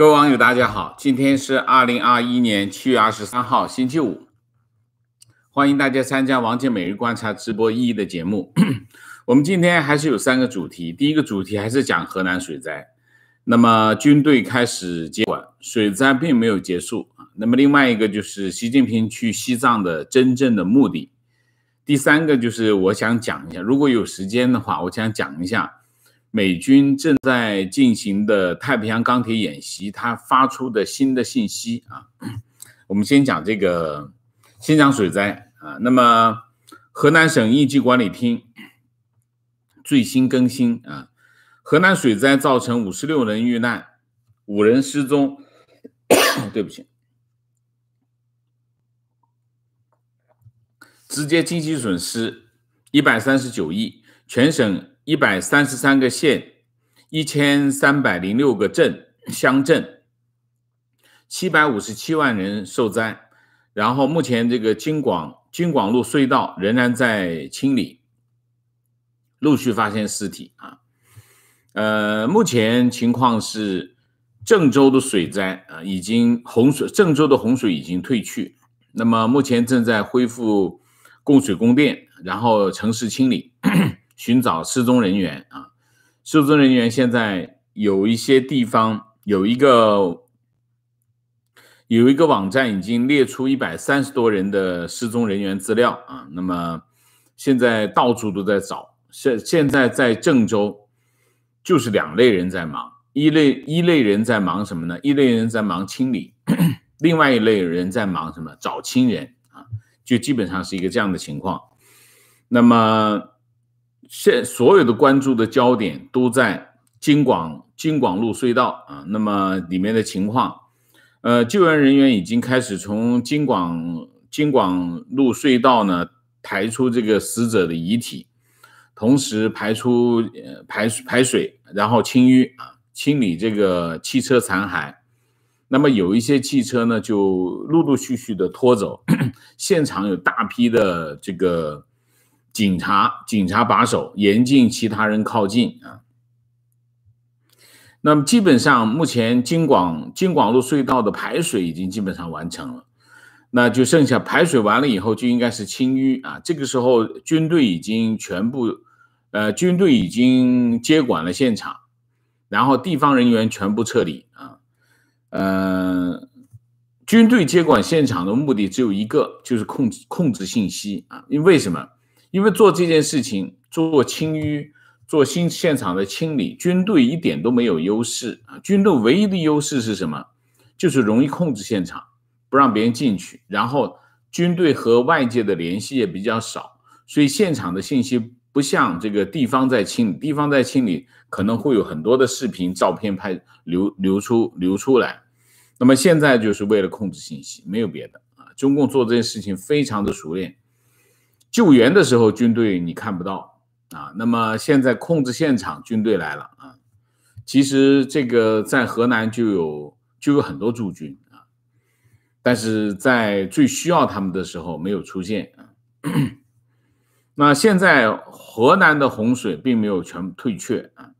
各位网友，大家好！今天是二零二一年七月二十三号，星期五。欢迎大家参加王杰每日观察直播一的节目。我们今天还是有三个主题。第一个主题还是讲河南水灾，那么军队开始接管，水灾并没有结束啊。那么另外一个就是习近平去西藏的真正的目的。第三个就是我想讲一下，如果有时间的话，我想讲一下。美军正在进行的太平洋钢铁演习，它发出的新的信息啊。我们先讲这个，先讲水灾啊。那么，河南省应急管理厅最新更新啊，河南水灾造成五十六人遇难，五人失踪。对不起，直接经济损失一百三十九亿，全省。一百三十三个县，一千三百零六个镇、乡镇，七百五十七万人受灾。然后，目前这个京广、京广路隧道仍然在清理，陆续发现尸体啊。呃，目前情况是，郑州的水灾啊，已经洪水，郑州的洪水已经退去。那么，目前正在恢复供水、供电，然后城市清理。寻找失踪人员啊！失踪人员现在有一些地方有一个有一个网站已经列出一百三十多人的失踪人员资料啊。那么现在到处都在找，现现在在郑州就是两类人在忙，一类一类人在忙什么呢？一类人在忙清理，另外一类人在忙什么？找亲人啊，就基本上是一个这样的情况。那么。现所有的关注的焦点都在京广京广路隧道啊，那么里面的情况，呃，救援人员已经开始从京广京广路隧道呢抬出这个死者的遗体，同时排出排排水，然后清淤啊，清理这个汽车残骸。那么有一些汽车呢，就陆陆续续的拖走，现场有大批的这个。警察，警察把守，严禁其他人靠近啊。那么，基本上目前京广京广路隧道的排水已经基本上完成了，那就剩下排水完了以后，就应该是清淤啊。这个时候，军队已经全部，呃，军队已经接管了现场，然后地方人员全部撤离啊。呃，军队接管现场的目的只有一个，就是控制控制信息啊。因为什么？因为做这件事情，做清淤、做新现场的清理，军队一点都没有优势啊。军队唯一的优势是什么？就是容易控制现场，不让别人进去。然后军队和外界的联系也比较少，所以现场的信息不像这个地方在清理，地方在清理可能会有很多的视频、照片拍流流出流出来。那么现在就是为了控制信息，没有别的啊。中共做这件事情非常的熟练。救援的时候，军队你看不到啊。那么现在控制现场，军队来了啊。其实这个在河南就有就有很多驻军啊，但是在最需要他们的时候没有出现啊。那现在河南的洪水并没有全部退却啊。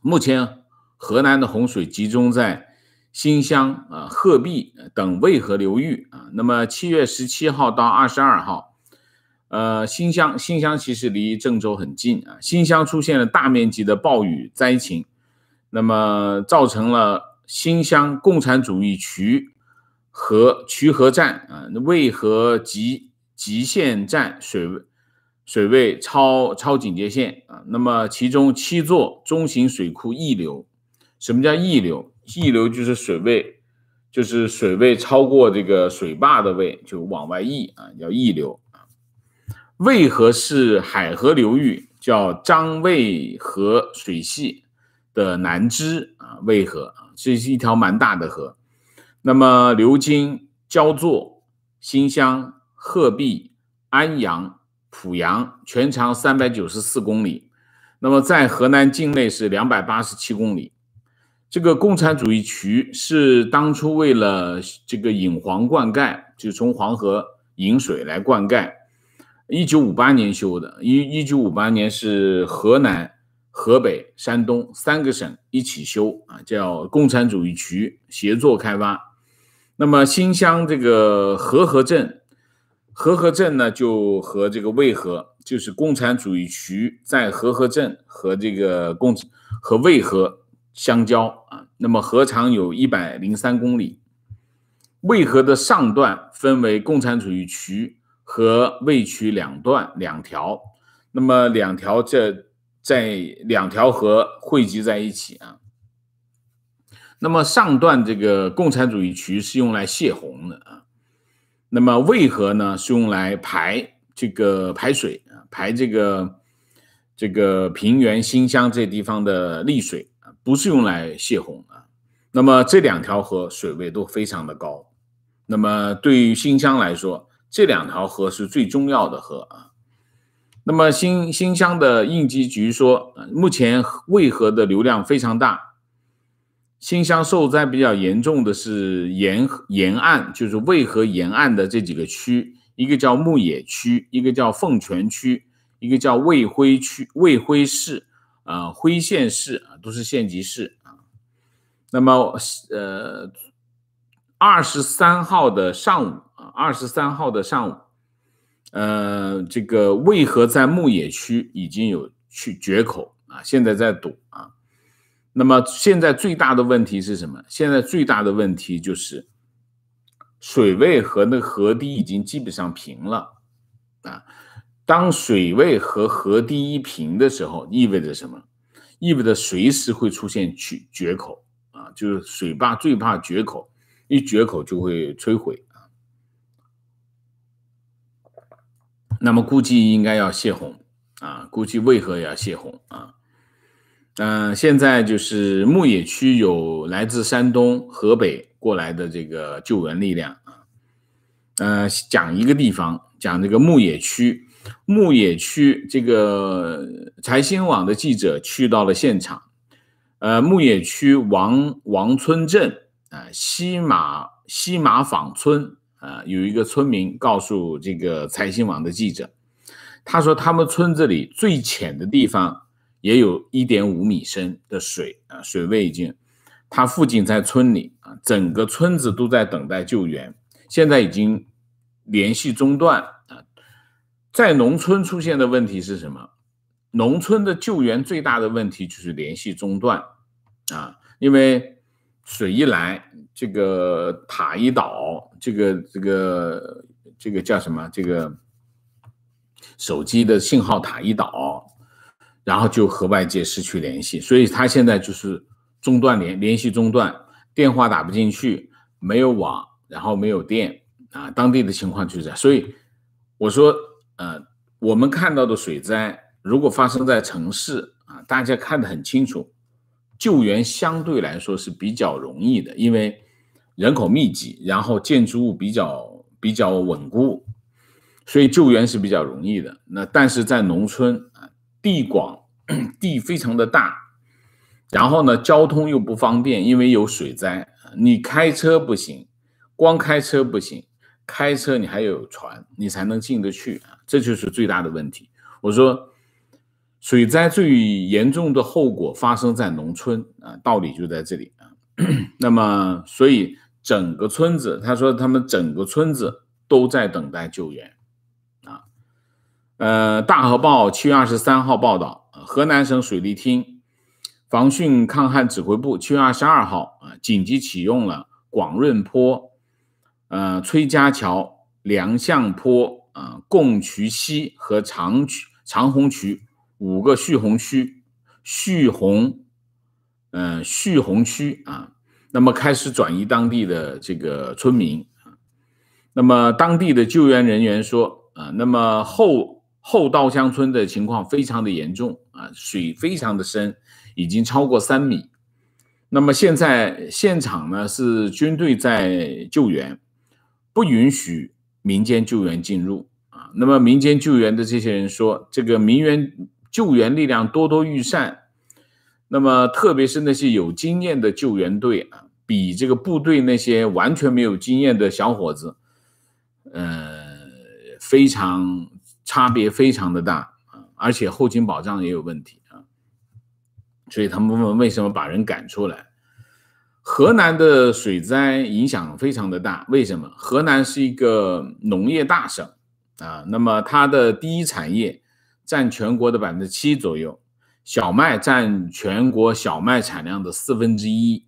目前河南的洪水集中在新乡啊、鹤壁等渭河流域啊。那么七月十七号到二十二号。呃，新乡新乡其实离郑州很近啊。新乡出现了大面积的暴雨灾情，那么造成了新乡共产主义渠和渠河站啊，渭河集集限站水水位超超警戒线啊。那么其中七座中型水库溢流，什么叫溢流？溢流就是水位就是水位超过这个水坝的位，就往外溢啊，叫溢流。渭河是海河流域叫张渭河水系的南支啊，渭河这是一条蛮大的河。那么流经焦作、新乡、鹤壁、安阳、濮阳，全长三百九十四公里。那么在河南境内是两百八十七公里。这个共产主义渠是当初为了这个引黄灌溉，就从黄河引水来灌溉。一九五八年修的，一一九五八年是河南、河北、山东三个省一起修啊，叫共产主义渠协作开发。那么新乡这个河河镇，河河镇呢就和这个渭河，就是共产主义渠在河河镇和这个共和渭河相交啊。那么河长有一百零三公里，渭河的上段分为共产主义渠。和渭渠两段两条，那么两条这在两条河汇集在一起啊。那么上段这个共产主义渠是用来泄洪的啊，那么渭河呢是用来排这个排水啊，排这个这个平原新乡这地方的丽水啊，不是用来泄洪啊。那么这两条河水位都非常的高，那么对于新乡来说。这两条河是最重要的河啊。那么，新新乡的应急局说，目前渭河的流量非常大，新乡受灾比较严重的是沿沿岸，就是渭河沿岸的这几个区，一个叫牧野区，一个叫凤泉区，一个叫渭辉区、渭辉市，呃，辉县市啊，都是县级市啊。那么，呃，二十三号的上午。二十三号的上午，呃，这个渭河在牧野区已经有去决口啊，现在在堵啊。那么现在最大的问题是什么？现在最大的问题就是水位和那河堤已经基本上平了啊。当水位和河堤一平的时候，意味着什么？意味着随时会出现去决口啊，就是水坝最怕决口，一决口就会摧毁。那么估计应该要泄洪啊，估计为何要泄洪啊？嗯，现在就是牧野区有来自山东、河北过来的这个救援力量啊。嗯，讲一个地方，讲这个牧野区，牧野区这个财新网的记者去到了现场，呃，牧野区王王村镇啊西马西马坊村。啊，有一个村民告诉这个财新网的记者，他说他们村子里最浅的地方也有一点五米深的水啊，水位已经。他父亲在村里啊，整个村子都在等待救援，现在已经联系中断啊。在农村出现的问题是什么？农村的救援最大的问题就是联系中断啊，因为水一来，这个塔一倒。这个这个这个叫什么？这个手机的信号塔一倒，然后就和外界失去联系，所以他现在就是中断联联系中断，电话打不进去，没有网，然后没有电啊，当地的情况就是这样。所以我说，呃，我们看到的水灾，如果发生在城市啊，大家看得很清楚，救援相对来说是比较容易的，因为。人口密集，然后建筑物比较比较稳固，所以救援是比较容易的。那但是在农村啊，地广地非常的大，然后呢交通又不方便，因为有水灾，你开车不行，光开车不行，开车你还有船，你才能进得去啊，这就是最大的问题。我说，水灾最严重的后果发生在农村啊，道理就在这里啊。那么所以。整个村子，他说他们整个村子都在等待救援，啊，呃，《大河报》七月二十三号报道，河南省水利厅防汛抗旱指挥部七月二十二号啊，紧急启用了广润坡、呃崔家桥、梁巷坡、啊贡渠西和长渠长虹渠五个蓄洪区，蓄洪，呃蓄洪区啊。那么开始转移当地的这个村民，那么当地的救援人员说，啊，那么后后稻香村的情况非常的严重啊，水非常的深，已经超过三米。那么现在现场呢是军队在救援，不允许民间救援进入啊。那么民间救援的这些人说，这个民援救援力量多多益善。那么，特别是那些有经验的救援队啊，比这个部队那些完全没有经验的小伙子，呃，非常差别非常的大啊，而且后勤保障也有问题啊，所以他们问为什么把人赶出来？河南的水灾影响非常的大，为什么？河南是一个农业大省啊，那么它的第一产业占全国的百分之七左右。小麦占全国小麦产量的四分之一，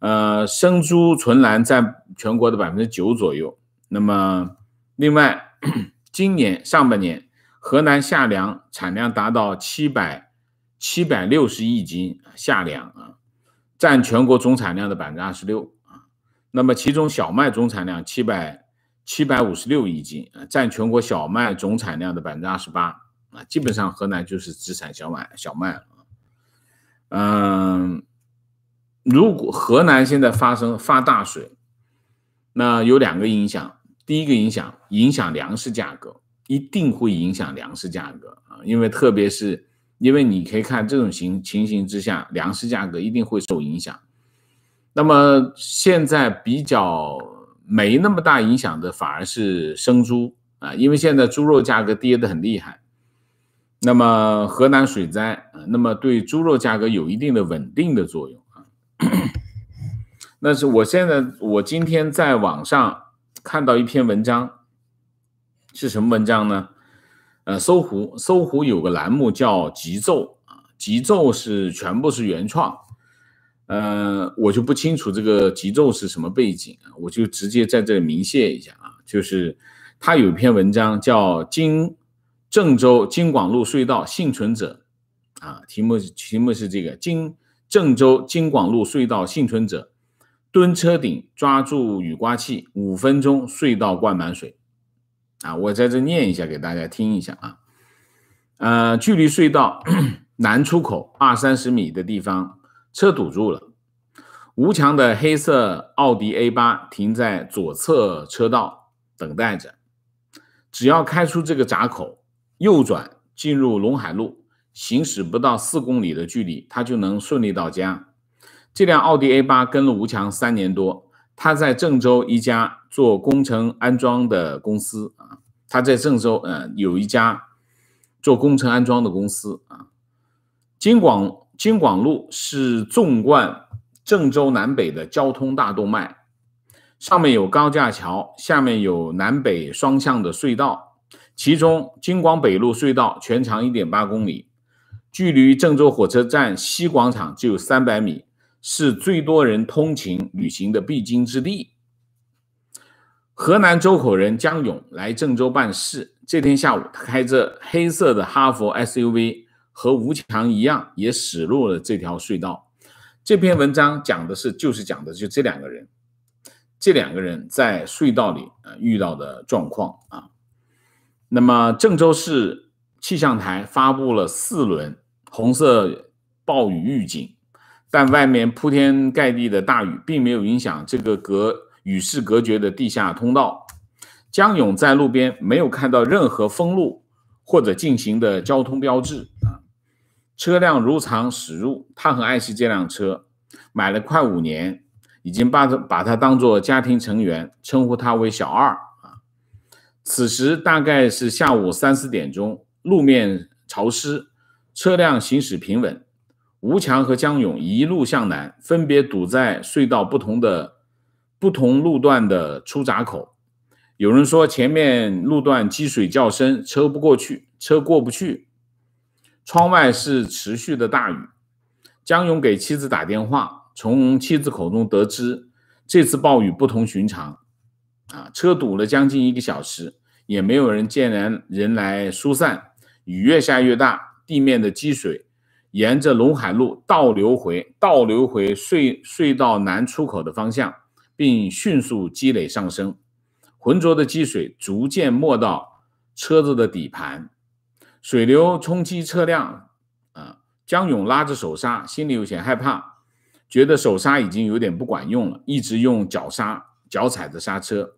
呃，生猪存栏占全国的百分之九左右。那么，另外，今年上半年，河南夏粮产量达到七百七百六十亿斤，夏粮啊，占全国总产量的百分之二十六啊。那么，其中小麦总产量七百七百五十六亿斤啊，占全国小麦总产量的百分之二十八。啊，基本上河南就是只产小麦，小麦了。嗯，如果河南现在发生发大水，那有两个影响。第一个影响影响粮食价格，一定会影响粮食价格啊，因为特别是因为你可以看这种情情形之下，粮食价格一定会受影响。那么现在比较没那么大影响的反而是生猪啊，因为现在猪肉价格跌的很厉害。那么河南水灾啊，那么对猪肉价格有一定的稳定的作用啊。那是我现在我今天在网上看到一篇文章，是什么文章呢？呃，搜狐搜狐有个栏目叫极昼啊，极昼是全部是原创。呃，我就不清楚这个极昼是什么背景，我就直接在这里明泄一下啊，就是他有一篇文章叫金。郑州京广路隧道幸存者，啊，题目题目是这个京郑州京广路隧道幸存者蹲车顶抓住雨刮器，五分钟隧道灌满水，啊，我在这念一下给大家听一下啊，呃，距离隧道 南出口二三十米的地方，车堵住了，吴强的黑色奥迪 A 八停在左侧车道等待着，只要开出这个闸口。右转进入陇海路，行驶不到四公里的距离，他就能顺利到家。这辆奥迪 A 八跟了吴强三年多，他在郑州一家做工程安装的公司啊。他在郑州，嗯，有一家做工程安装的公司啊。京广京广路是纵贯郑州南北的交通大动脉，上面有高架桥，下面有南北双向的隧道。其中，京广北路隧道全长一点八公里，距离郑州火车站西广场只有三百米，是最多人通勤旅行的必经之地。河南周口人江勇来郑州办事，这天下午，他开着黑色的哈佛 SUV，和吴强一样，也驶入了这条隧道。这篇文章讲的是，就是讲的就这两个人，这两个人在隧道里啊遇到的状况啊。那么，郑州市气象台发布了四轮红色暴雨预警，但外面铺天盖地的大雨并没有影响这个隔与世隔绝的地下通道。江勇在路边没有看到任何封路或者进行的交通标志啊，车辆如常驶入。他很爱惜这辆车，买了快五年，已经把把它当做家庭成员，称呼它为小二。此时大概是下午三四点钟，路面潮湿，车辆行驶平稳。吴强和江勇一路向南，分别堵在隧道不同的不同路段的出闸口。有人说前面路段积水较深，车不过去，车过不去。窗外是持续的大雨。江勇给妻子打电话，从妻子口中得知，这次暴雨不同寻常。啊，车堵了将近一个小时，也没有人见人人来疏散。雨越下越大，地面的积水沿着陇海路倒流回倒流回隧隧道南出口的方向，并迅速积累上升。浑浊的积水逐渐没到车子的底盘，水流冲击车辆，啊，江勇拉着手刹，心里有些害怕，觉得手刹已经有点不管用了，一直用脚刹。脚踩着刹车，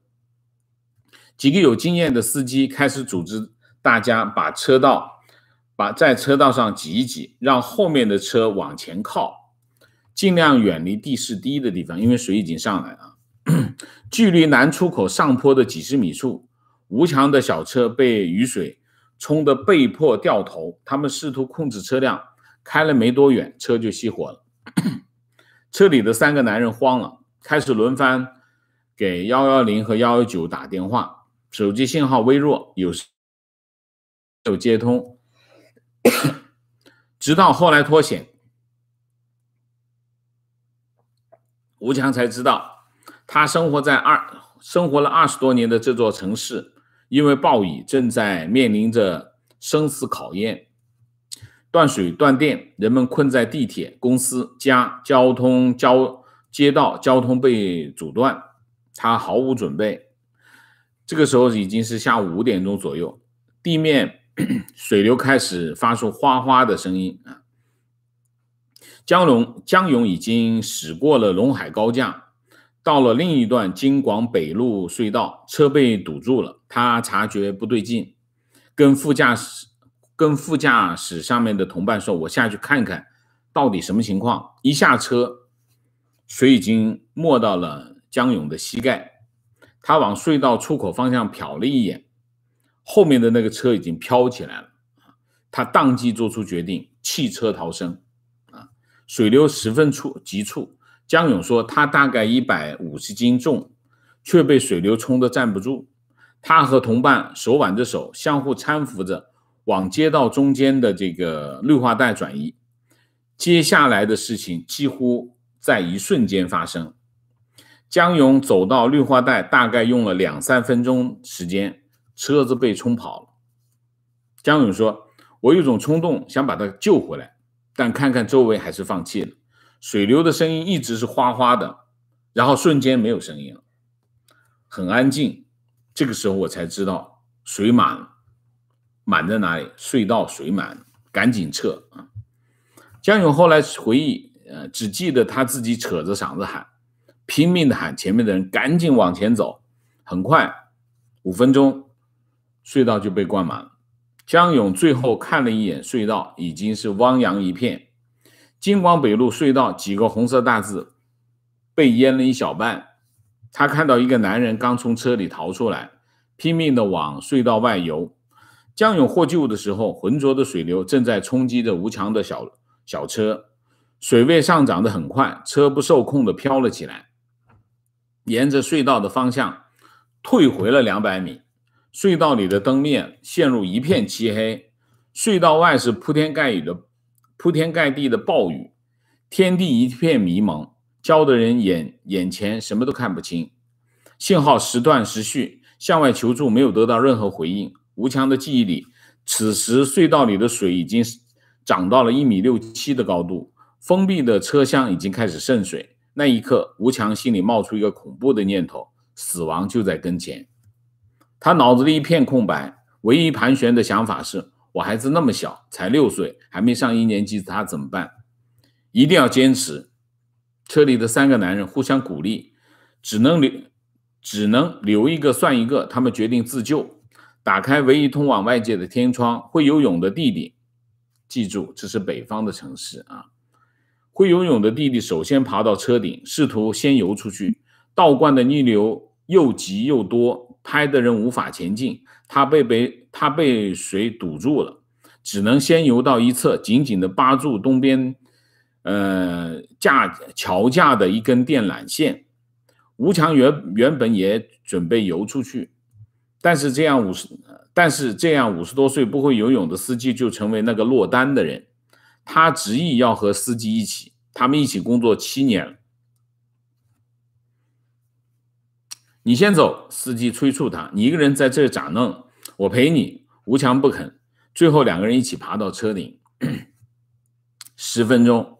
几个有经验的司机开始组织大家把车道，把在车道上挤一挤，让后面的车往前靠，尽量远离地势低的地方，因为水已经上来了。距离南出口上坡的几十米处，吴强的小车被雨水冲得被迫掉头，他们试图控制车辆，开了没多远，车就熄火了。车里的三个男人慌了，开始轮番。给幺幺零和幺幺九打电话，手机信号微弱，有时有接通。直到后来脱险，吴强才知道，他生活在二生活了二十多年的这座城市，因为暴雨正在面临着生死考验，断水断电，人们困在地铁、公司、家，交通交街道交通被阻断。他毫无准备，这个时候已经是下午五点钟左右，地面水流开始发出哗哗的声音啊。江龙江勇已经驶过了陇海高架，到了另一段京广北路隧道，车被堵住了。他察觉不对劲，跟副驾驶跟副驾驶上面的同伴说：“我下去看看，到底什么情况。”一下车，水已经没到了。江勇的膝盖，他往隧道出口方向瞟了一眼，后面的那个车已经飘起来了。他当即做出决定，弃车逃生。啊，水流十分促急促，江勇说他大概一百五十斤重，却被水流冲得站不住。他和同伴手挽着手，相互搀扶着，往街道中间的这个绿化带转移。接下来的事情几乎在一瞬间发生。江勇走到绿化带，大概用了两三分钟时间，车子被冲跑了。江勇说：“我有种冲动，想把它救回来，但看看周围，还是放弃了。”水流的声音一直是哗哗的，然后瞬间没有声音了，很安静。这个时候我才知道水满了，满在哪里？隧道水满，赶紧撤！啊！江勇后来回忆，呃，只记得他自己扯着嗓子喊。拼命的喊前面的人赶紧往前走，很快，五分钟，隧道就被灌满了。江勇最后看了一眼隧道，已经是汪洋一片。京广北路隧道几个红色大字被淹了一小半。他看到一个男人刚从车里逃出来，拼命的往隧道外游。江勇获救的时候，浑浊的水流正在冲击着吴强的小小车，水位上涨的很快，车不受控的飘了起来。沿着隧道的方向退回了两百米，隧道里的灯灭，陷入一片漆黑。隧道外是铺天盖雨的、铺天盖地的暴雨，天地一片迷蒙，焦的人眼眼前什么都看不清。信号时断时续，向外求助没有得到任何回应。吴强的记忆里，此时隧道里的水已经涨到了一米六七的高度，封闭的车厢已经开始渗水。那一刻，吴强心里冒出一个恐怖的念头：死亡就在跟前。他脑子里一片空白，唯一盘旋的想法是：我孩子那么小，才六岁，还没上一年级，他怎么办？一定要坚持！车里的三个男人互相鼓励，只能留，只能留一个算一个。他们决定自救，打开唯一通往外界的天窗。会游泳的弟弟，记住，这是北方的城市啊！会游泳的弟弟首先爬到车顶，试图先游出去。道观的逆流又急又多，拍的人无法前进。他被被他被水堵住了，只能先游到一侧，紧紧地扒住东边，呃架桥架的一根电缆线。吴强原原本也准备游出去，但是这样五十，但是这样五十多岁不会游泳的司机就成为那个落单的人。他执意要和司机一起，他们一起工作七年。你先走，司机催促他。你一个人在这咋弄？我陪你。吴强不肯。最后两个人一起爬到车顶。十分钟，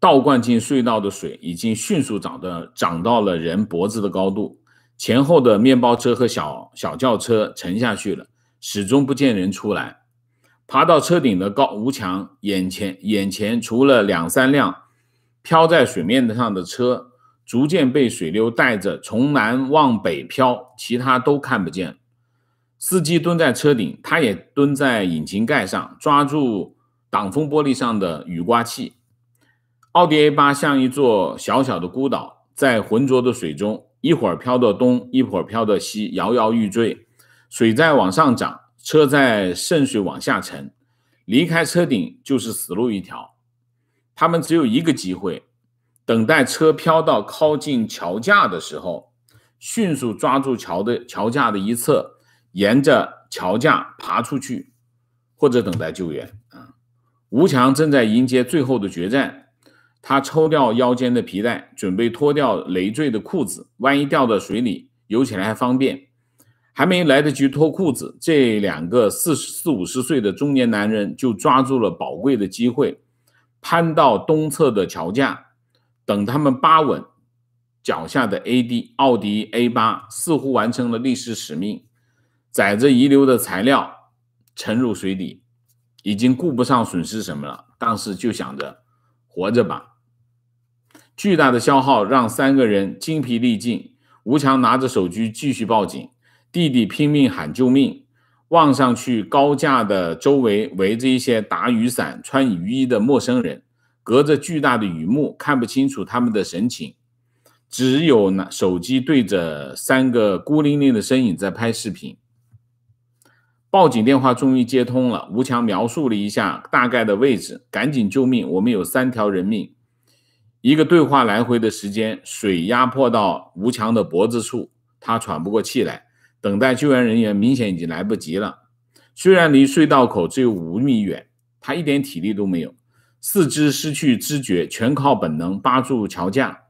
倒灌进隧道的水已经迅速涨的涨到了人脖子的高度，前后的面包车和小小轿车沉下去了，始终不见人出来。爬到车顶的高吴强，眼前眼前除了两三辆漂在水面上的车，逐渐被水流带着从南往北漂，其他都看不见。司机蹲在车顶，他也蹲在引擎盖上，抓住挡风玻璃上的雨刮器。奥迪 A8 像一座小小的孤岛，在浑浊的水中，一会儿飘到东，一会儿飘到西，摇摇欲坠。水在往上涨。车在渗水往下沉，离开车顶就是死路一条。他们只有一个机会，等待车漂到靠近桥架的时候，迅速抓住桥的桥架的一侧，沿着桥架爬出去，或者等待救援。啊，吴强正在迎接最后的决战，他抽掉腰间的皮带，准备脱掉累赘的裤子，万一掉到水里，游起来还方便。还没来得及脱裤子，这两个四四五十岁的中年男人就抓住了宝贵的机会，攀到东侧的桥架。等他们扒稳，脚下的 A D 奥迪 A 八似乎完成了历史使命，载着遗留的材料沉入水底，已经顾不上损失什么了。当时就想着活着吧。巨大的消耗让三个人精疲力尽。吴强拿着手机继续报警。弟弟拼命喊救命，望上去高架的周围围着一些打雨伞、穿雨衣的陌生人，隔着巨大的雨幕看不清楚他们的神情。只有拿手机对着三个孤零零的身影在拍视频。报警电话终于接通了，吴强描述了一下大概的位置，赶紧救命！我们有三条人命。一个对话来回的时间，水压迫到吴强的脖子处，他喘不过气来。等待救援人员明显已经来不及了，虽然离隧道口只有五米远，他一点体力都没有，四肢失去知觉，全靠本能扒住桥架。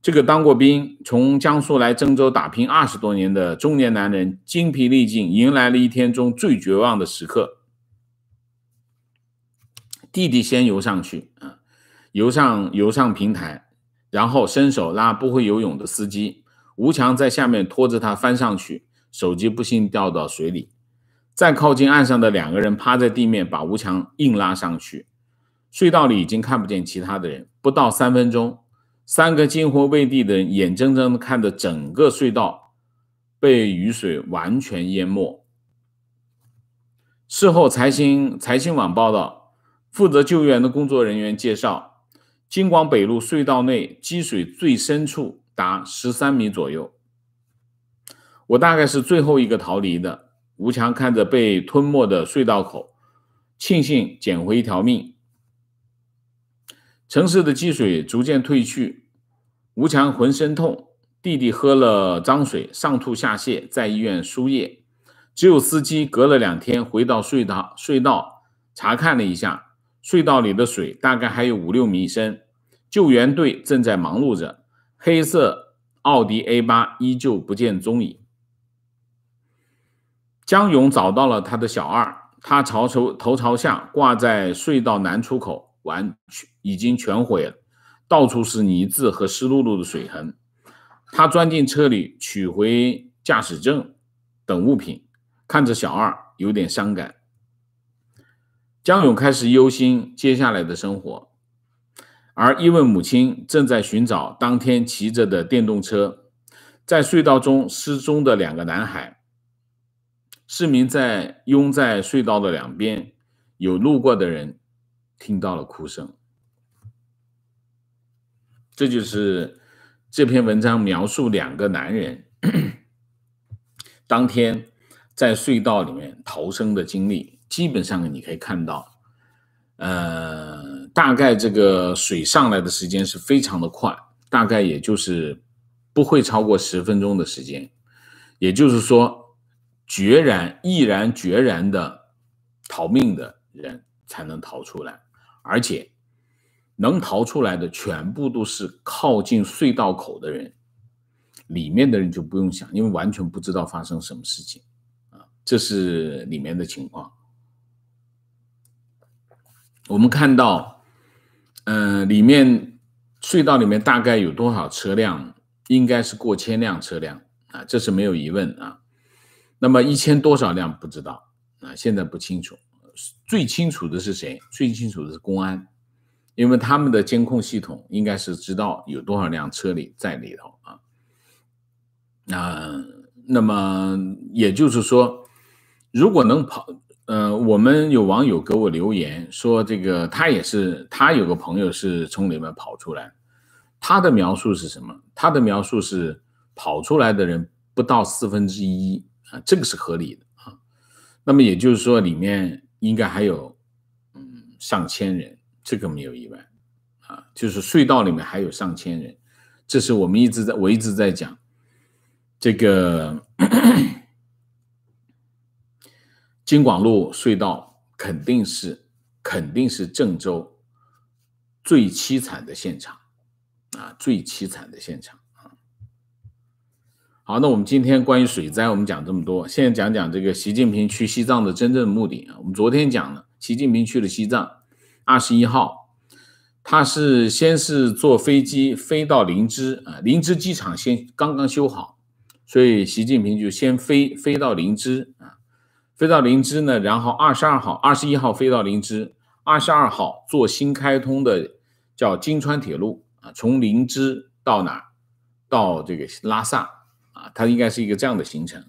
这个当过兵，从江苏来郑州打拼二十多年的中年男人，精疲力尽，迎来了一天中最绝望的时刻。弟弟先游上去，啊，游上游上平台，然后伸手拉不会游泳的司机。吴强在下面拖着他翻上去，手机不幸掉到水里。再靠近岸上的两个人趴在地面，把吴强硬拉上去。隧道里已经看不见其他的人。不到三分钟，三个惊魂未定的人眼睁睁地看着整个隧道被雨水完全淹没。事后，财新财新网报道，负责救援的工作人员介绍，京广北路隧道内积水最深处。达十三米左右，我大概是最后一个逃离的。吴强看着被吞没的隧道口，庆幸捡回一条命。城市的积水逐渐退去，吴强浑身痛，弟弟喝了脏水，上吐下泻，在医院输液。只有司机隔了两天回到隧道隧道查看了一下，隧道里的水大概还有五六米深，救援队正在忙碌着。黑色奥迪 A 八依旧不见踪影。江勇找到了他的小二，他朝头头朝下挂在隧道南出口，完全已经全毁了，到处是泥渍和湿漉漉的水痕。他钻进车里取回驾驶证等物品，看着小二有点伤感。江勇开始忧心接下来的生活。而伊位母亲正在寻找当天骑着的电动车，在隧道中失踪的两个男孩。市民在拥在隧道的两边，有路过的人听到了哭声。这就是这篇文章描述两个男人 当天在隧道里面逃生的经历。基本上你可以看到，呃。大概这个水上来的时间是非常的快，大概也就是不会超过十分钟的时间。也就是说，决然、毅然决然的逃命的人才能逃出来，而且能逃出来的全部都是靠近隧道口的人，里面的人就不用想，因为完全不知道发生什么事情啊。这是里面的情况，我们看到。嗯，里面隧道里面大概有多少车辆？应该是过千辆车辆啊，这是没有疑问啊。那么一千多少辆不知道啊，现在不清楚。最清楚的是谁？最清楚的是公安，因为他们的监控系统应该是知道有多少辆车里在里头啊。那那么也就是说，如果能跑。呃，我们有网友给我留言说，这个他也是，他有个朋友是从里面跑出来，他的描述是什么？他的描述是，跑出来的人不到四分之一啊，这个是合理的啊。那么也就是说，里面应该还有，嗯，上千人，这个没有意外啊，就是隧道里面还有上千人，这是我们一直在，我一直在讲这个。京广路隧道肯定是肯定是郑州最凄惨的现场啊，最凄惨的现场啊。好，那我们今天关于水灾我们讲这么多，现在讲讲这个习近平去西藏的真正目的啊。我们昨天讲了，习近平去了西藏，二十一号，他是先是坐飞机飞到林芝啊，林芝机场先刚刚修好，所以习近平就先飞飞到林芝啊。飞到林芝呢，然后二十二号、二十一号飞到林芝，二十二号坐新开通的叫金川铁路啊，从林芝到哪？到这个拉萨啊，它应该是一个这样的行程。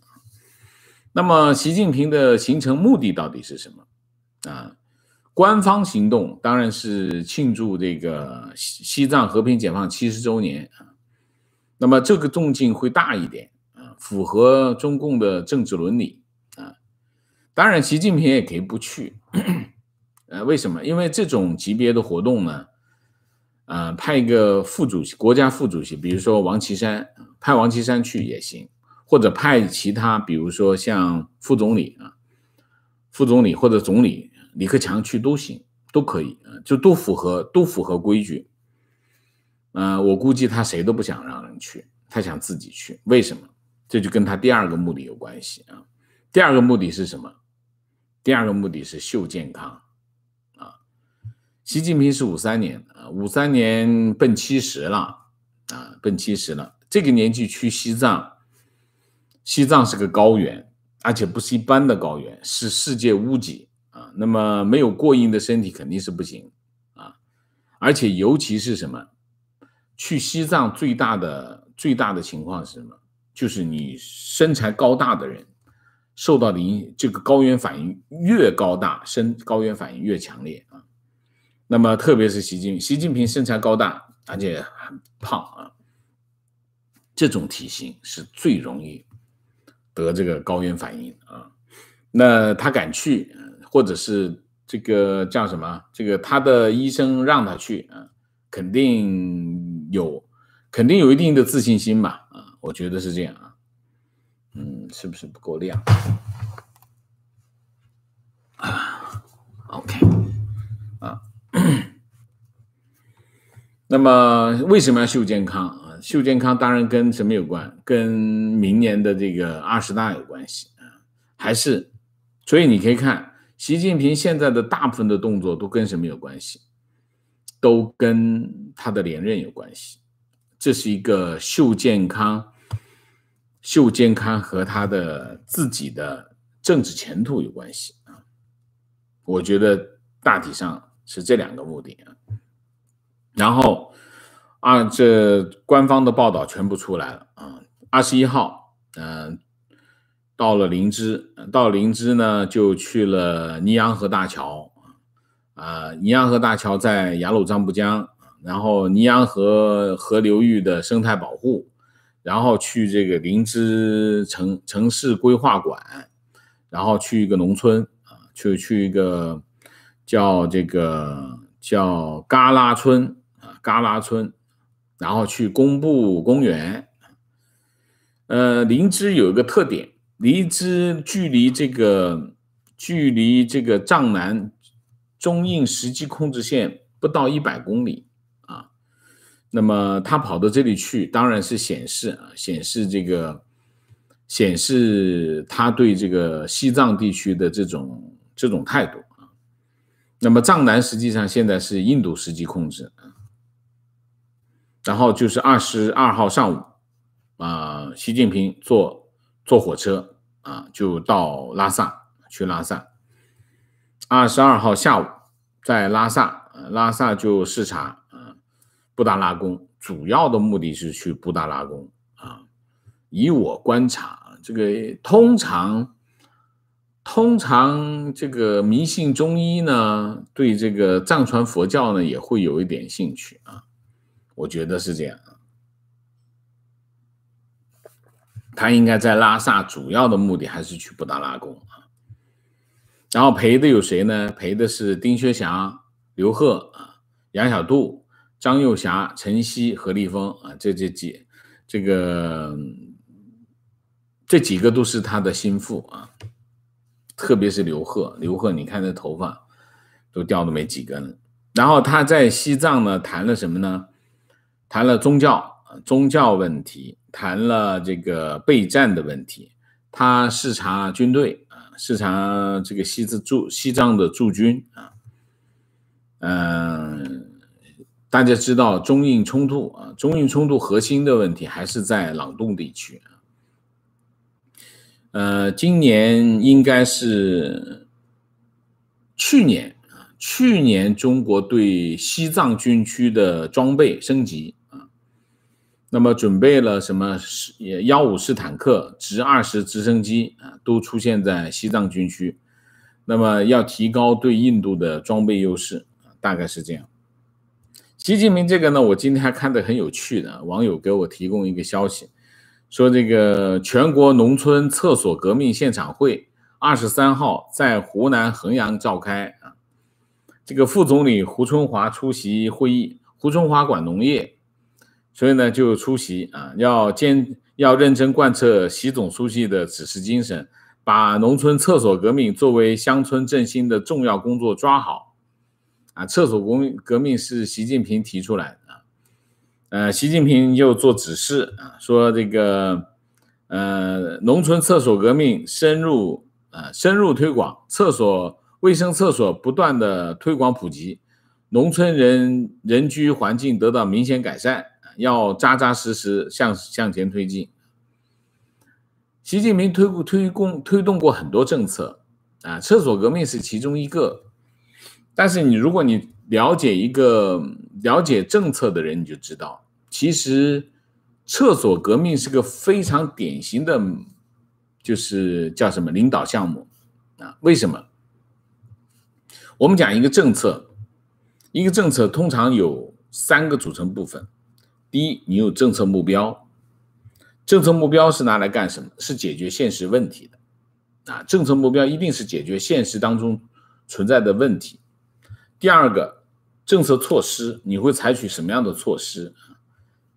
那么习近平的行程目的到底是什么？啊，官方行动当然是庆祝这个西西藏和平解放七十周年啊。那么这个动静会大一点啊，符合中共的政治伦理。当然，习近平也可以不去。呃，为什么？因为这种级别的活动呢，呃，派一个副主席、国家副主席，比如说王岐山，派王岐山去也行，或者派其他，比如说像副总理啊、副总理或者总理李克强去都行，都可以，就都符合都符合规矩。嗯，我估计他谁都不想让人去，他想自己去。为什么？这就跟他第二个目的有关系啊。第二个目的是什么？第二个目的是秀健康，啊，习近平是五三年啊，五三年奔七十了，啊，奔七十了，这个年纪去西藏，西藏是个高原，而且不是一般的高原，是世界屋脊啊，那么没有过硬的身体肯定是不行啊，而且尤其是什么，去西藏最大的最大的情况是什么？就是你身材高大的人。受到的影，这个高原反应越高大，身高原反应越强烈啊。那么特别是习近习近平身材高大，而且很胖啊，这种体型是最容易得这个高原反应啊。那他敢去，或者是这个叫什么？这个他的医生让他去啊，肯定有，肯定有一定的自信心吧啊，我觉得是这样啊。嗯，是不是不够亮啊？OK，啊，那么为什么要秀健康啊？秀健康当然跟什么有关？跟明年的这个二十大有关系啊，还是？所以你可以看习近平现在的大部分的动作都跟什么有关系？都跟他的连任有关系。这是一个秀健康。秀健康和他的自己的政治前途有关系啊，我觉得大体上是这两个目的啊。然后啊，这官方的报道全部出来了啊，二十一号，嗯，到了林芝，到林芝呢就去了尼洋河大桥啊，尼洋河大桥在雅鲁藏布江然后尼洋河河流域的生态保护。然后去这个林芝城城市规划馆，然后去一个农村啊，去去一个叫这个叫嘎拉村啊，嘎拉村，然后去工布公园。呃，林芝有一个特点，林芝距离这个距离这个藏南中印实际控制线不到一百公里。那么他跑到这里去，当然是显示啊，显示这个，显示他对这个西藏地区的这种这种态度啊。那么藏南实际上现在是印度实际控制。然后就是二十二号上午，啊，习近平坐坐火车啊，就到拉萨去拉萨。二十二号下午在拉萨，拉萨就视察。布达拉宫主要的目的是去布达拉宫啊，以我观察，这个通常，通常这个迷信中医呢，对这个藏传佛教呢也会有一点兴趣啊，我觉得是这样啊。他应该在拉萨，主要的目的还是去布达拉宫啊。然后陪的有谁呢？陪的是丁薛祥、刘贺啊、杨小杜、张幼霞、陈曦、何立峰啊，这这几，这个这几个都是他的心腹啊。特别是刘贺，刘贺，你看这头发都掉的没几根。然后他在西藏呢，谈了什么呢？谈了宗教，宗教问题，谈了这个备战的问题。他视察军队啊，视察这个西藏驻西藏的驻军啊，嗯。大家知道中印冲突啊，中印冲突核心的问题还是在朗动地区啊。呃，今年应该是去年啊，去年中国对西藏军区的装备升级啊，那么准备了什么？是幺五式坦克、直二十直升机啊，都出现在西藏军区。那么要提高对印度的装备优势大概是这样。习近平这个呢，我今天还看得很有趣呢。网友给我提供一个消息，说这个全国农村厕所革命现场会二十三号在湖南衡阳召开啊。这个副总理胡春华出席会议，胡春华管农业，所以呢就出席啊。要坚要认真贯彻习总书记的指示精神，把农村厕所革命作为乡村振兴的重要工作抓好。啊，厕所革革命是习近平提出来的啊，呃，习近平又做指示啊，说这个，呃，农村厕所革命深入啊，深入推广，厕所卫生厕所不断的推广普及，农村人人居环境得到明显改善，要扎扎实实向向前推进。习近平推推动推动过很多政策啊，厕所革命是其中一个。但是你如果你了解一个了解政策的人，你就知道，其实厕所革命是个非常典型的，就是叫什么领导项目，啊？为什么？我们讲一个政策，一个政策通常有三个组成部分。第一，你有政策目标，政策目标是拿来干什么？是解决现实问题的，啊？政策目标一定是解决现实当中存在的问题。第二个政策措施，你会采取什么样的措施？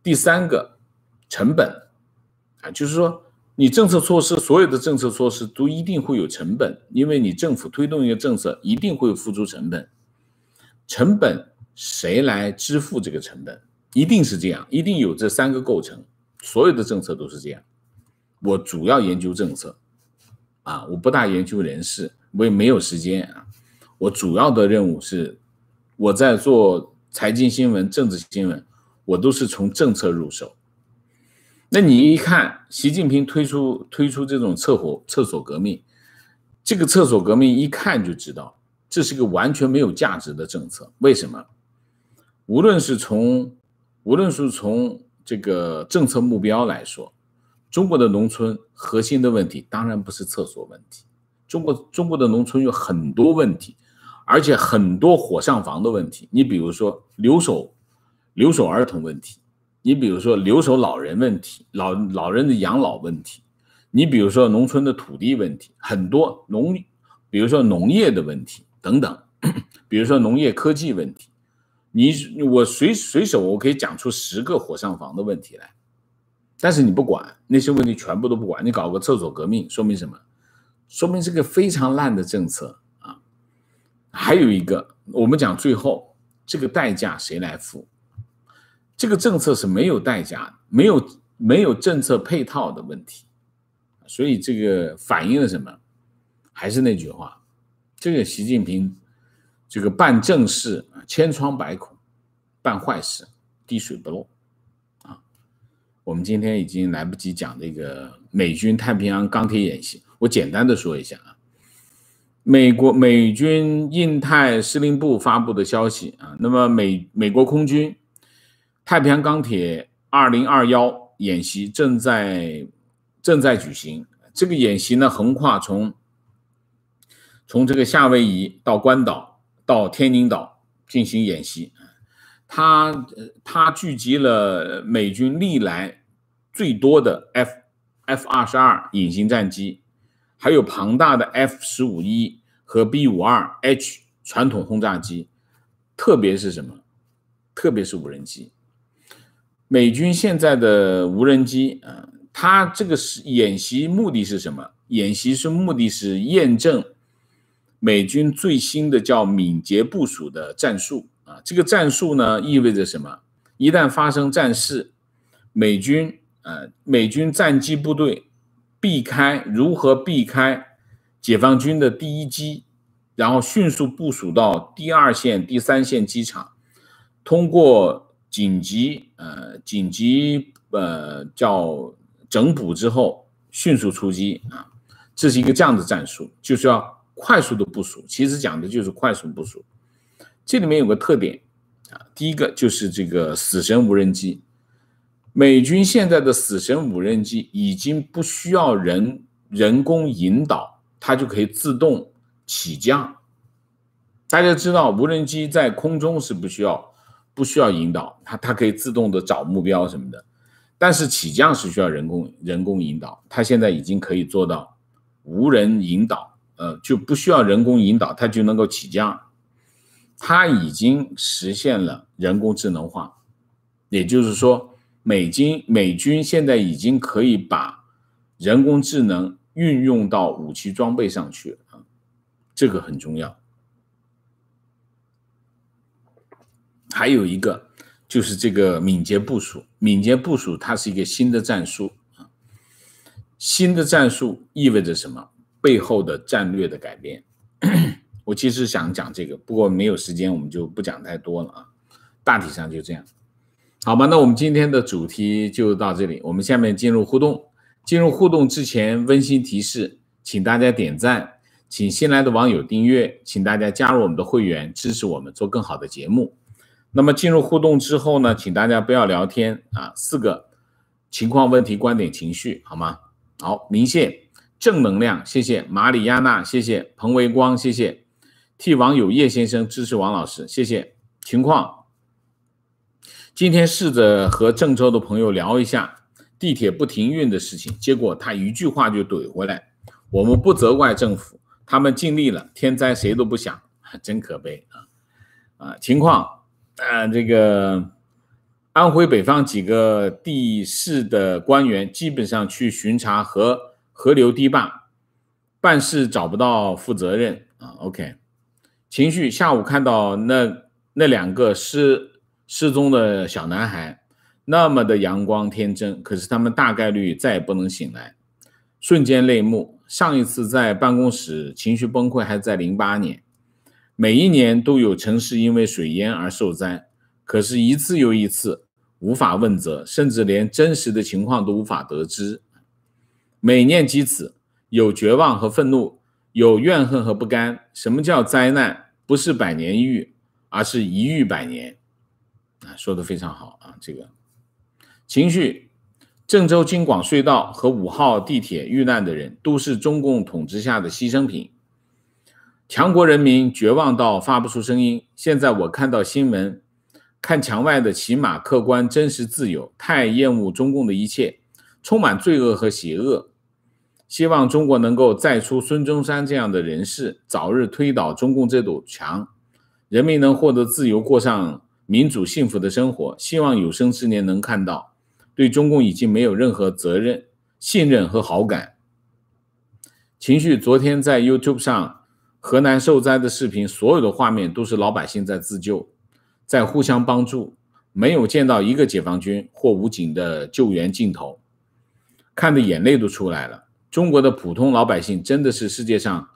第三个成本啊，就是说你政策措施所有的政策措施都一定会有成本，因为你政府推动一个政策，一定会付出成本。成本谁来支付这个成本？一定是这样，一定有这三个构成，所有的政策都是这样。我主要研究政策啊，我不大研究人事，我也没有时间啊。我主要的任务是，我在做财经新闻、政治新闻，我都是从政策入手。那你一看，习近平推出推出这种厕所厕所革命，这个厕所革命一看就知道，这是个完全没有价值的政策。为什么？无论是从无论是从这个政策目标来说，中国的农村核心的问题当然不是厕所问题，中国中国的农村有很多问题。而且很多火上房的问题，你比如说留守留守儿童问题，你比如说留守老人问题，老老人的养老问题，你比如说农村的土地问题，很多农，比如说农业的问题等等，比如说农业科技问题，你我随随手我可以讲出十个火上房的问题来，但是你不管那些问题，全部都不管，你搞个厕所革命，说明什么？说明是个非常烂的政策。还有一个，我们讲最后这个代价谁来付？这个政策是没有代价没有没有政策配套的问题，所以这个反映了什么？还是那句话，这个习近平这个办正事千疮百孔，办坏事滴水不漏啊。我们今天已经来不及讲这个美军太平洋钢铁演习，我简单的说一下啊。美国美军印太司令部发布的消息啊，那么美美国空军太平洋钢铁二零二幺演习正在正在举行，这个演习呢横跨从从这个夏威夷到关岛到天宁岛进行演习，它它聚集了美军历来最多的 F F 二十二隐形战机。还有庞大的 F 十五 E 和 B 五二 H 传统轰炸机，特别是什么？特别是无人机。美军现在的无人机啊，它这个是演习目的是什么？演习是目的是验证美军最新的叫敏捷部署的战术啊。这个战术呢，意味着什么？一旦发生战事，美军啊，美军战机部队。避开如何避开解放军的第一机，然后迅速部署到第二线、第三线机场，通过紧急呃紧急呃叫整补之后迅速出击啊，这是一个这样的战术，就是要快速的部署。其实讲的就是快速部署，这里面有个特点啊，第一个就是这个死神无人机。美军现在的死神无人机已经不需要人人工引导，它就可以自动起降。大家知道，无人机在空中是不需要不需要引导，它它可以自动的找目标什么的，但是起降是需要人工人工引导。它现在已经可以做到无人引导，呃，就不需要人工引导，它就能够起降。它已经实现了人工智能化，也就是说。美军美军现在已经可以把人工智能运用到武器装备上去啊，这个很重要。还有一个就是这个敏捷部署，敏捷部署它是一个新的战术啊。新的战术意味着什么？背后的战略的改变。我其实想讲这个，不过没有时间，我们就不讲太多了啊。大体上就这样。好吧，那我们今天的主题就到这里。我们下面进入互动。进入互动之前，温馨提示，请大家点赞，请新来的网友订阅，请大家加入我们的会员，支持我们做更好的节目。那么进入互动之后呢，请大家不要聊天啊，四个情况、问题、观点、情绪，好吗？好，明线正能量，谢谢马里亚纳，谢谢彭维光，谢谢替网友叶先生支持王老师，谢谢情况。今天试着和郑州的朋友聊一下地铁不停运的事情，结果他一句话就怼回来。我们不责怪政府，他们尽力了。天灾谁都不想，真可悲啊！啊，情况啊，这个安徽北方几个地市的官员基本上去巡查河河流堤坝，办事找不到负责任啊。OK，情绪下午看到那那两个是。失踪的小男孩，那么的阳光天真，可是他们大概率再也不能醒来，瞬间泪目。上一次在办公室情绪崩溃，还在零八年。每一年都有城市因为水淹而受灾，可是一次又一次无法问责，甚至连真实的情况都无法得知。每念及此，有绝望和愤怒，有怨恨和不甘。什么叫灾难？不是百年一遇，而是一遇百年。说的非常好啊！这个情绪，郑州京广隧道和五号地铁遇难的人都是中共统治下的牺牲品。强国人民绝望到发不出声音。现在我看到新闻，看墙外的起码客观、真实、自由，太厌恶中共的一切，充满罪恶和邪恶。希望中国能够再出孙中山这样的人士，早日推倒中共这堵墙，人民能获得自由，过上。民主幸福的生活，希望有生之年能看到。对中共已经没有任何责任、信任和好感情绪。昨天在 YouTube 上河南受灾的视频，所有的画面都是老百姓在自救，在互相帮助，没有见到一个解放军或武警的救援镜头，看的眼泪都出来了。中国的普通老百姓真的是世界上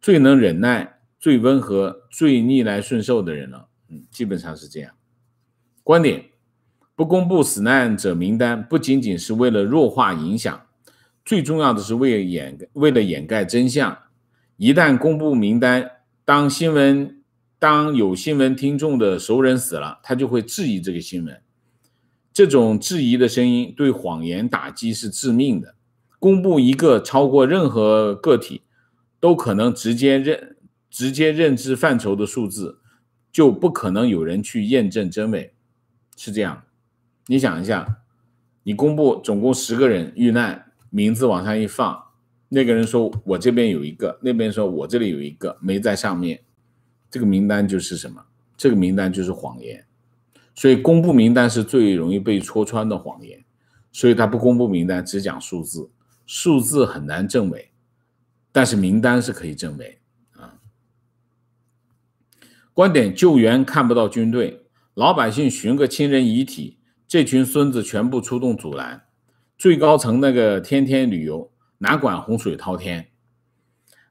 最能忍耐、最温和、最逆来顺受的人了。嗯，基本上是这样。观点不公布死难者名单，不仅仅是为了弱化影响，最重要的是为掩为了掩盖真相。一旦公布名单，当新闻当有新闻听众的熟人死了，他就会质疑这个新闻。这种质疑的声音对谎言打击是致命的。公布一个超过任何个体都可能直接认直接认知范畴的数字。就不可能有人去验证真伪，是这样。你想一下，你公布总共十个人遇难，名字往上一放，那个人说我这边有一个，那边说我这里有一个没在上面，这个名单就是什么？这个名单就是谎言。所以公布名单是最容易被戳穿的谎言。所以他不公布名单，只讲数字，数字很难证伪，但是名单是可以证伪。观点：救援看不到军队，老百姓寻个亲人遗体，这群孙子全部出动阻拦。最高层那个天天旅游，哪管洪水滔天，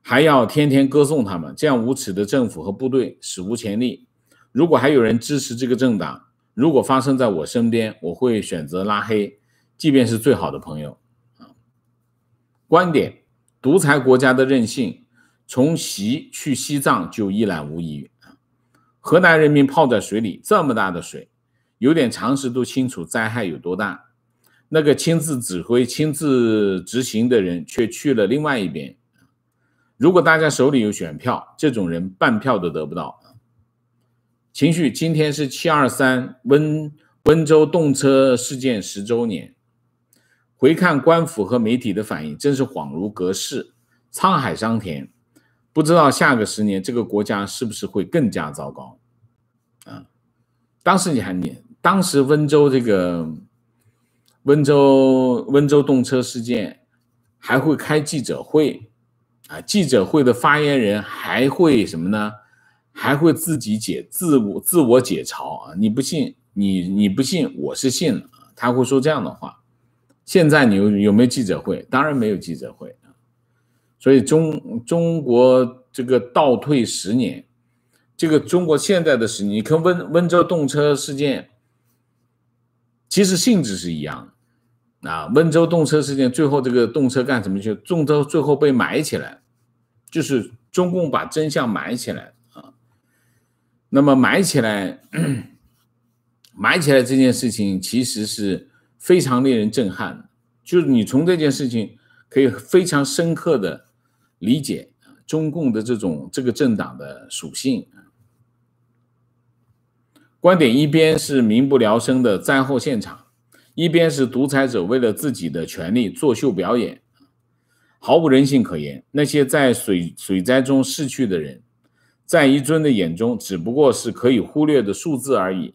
还要天天歌颂他们这样无耻的政府和部队，史无前例。如果还有人支持这个政党，如果发生在我身边，我会选择拉黑，即便是最好的朋友。观点：独裁国家的任性，从习去西藏就一览无遗。河南人民泡在水里，这么大的水，有点常识都清楚灾害有多大。那个亲自指挥、亲自执行的人却去了另外一边。如果大家手里有选票，这种人半票都得不到。情绪，今天是七二三温温州动车事件十周年，回看官府和媒体的反应，真是恍如隔世，沧海桑田。不知道下个十年这个国家是不是会更加糟糕，啊？当时你还念，当时温州这个温州温州动车事件还会开记者会，啊，记者会的发言人还会什么呢？还会自己解自我自我解嘲啊！你不信，你你不信，我是信了。他会说这样的话。现在你有有没有记者会？当然没有记者会。所以中中国这个倒退十年，这个中国现在的十年，你看温温州动车事件，其实性质是一样的，啊，温州动车事件最后这个动车干什么去？动车最后被埋起来，就是中共把真相埋起来啊。那么埋起来，埋起来这件事情其实是非常令人震撼，的，就是你从这件事情可以非常深刻的。理解中共的这种这个政党的属性。观点一边是民不聊生的灾后现场，一边是独裁者为了自己的权利作秀表演，毫无人性可言。那些在水水灾中逝去的人，在一尊的眼中，只不过是可以忽略的数字而已。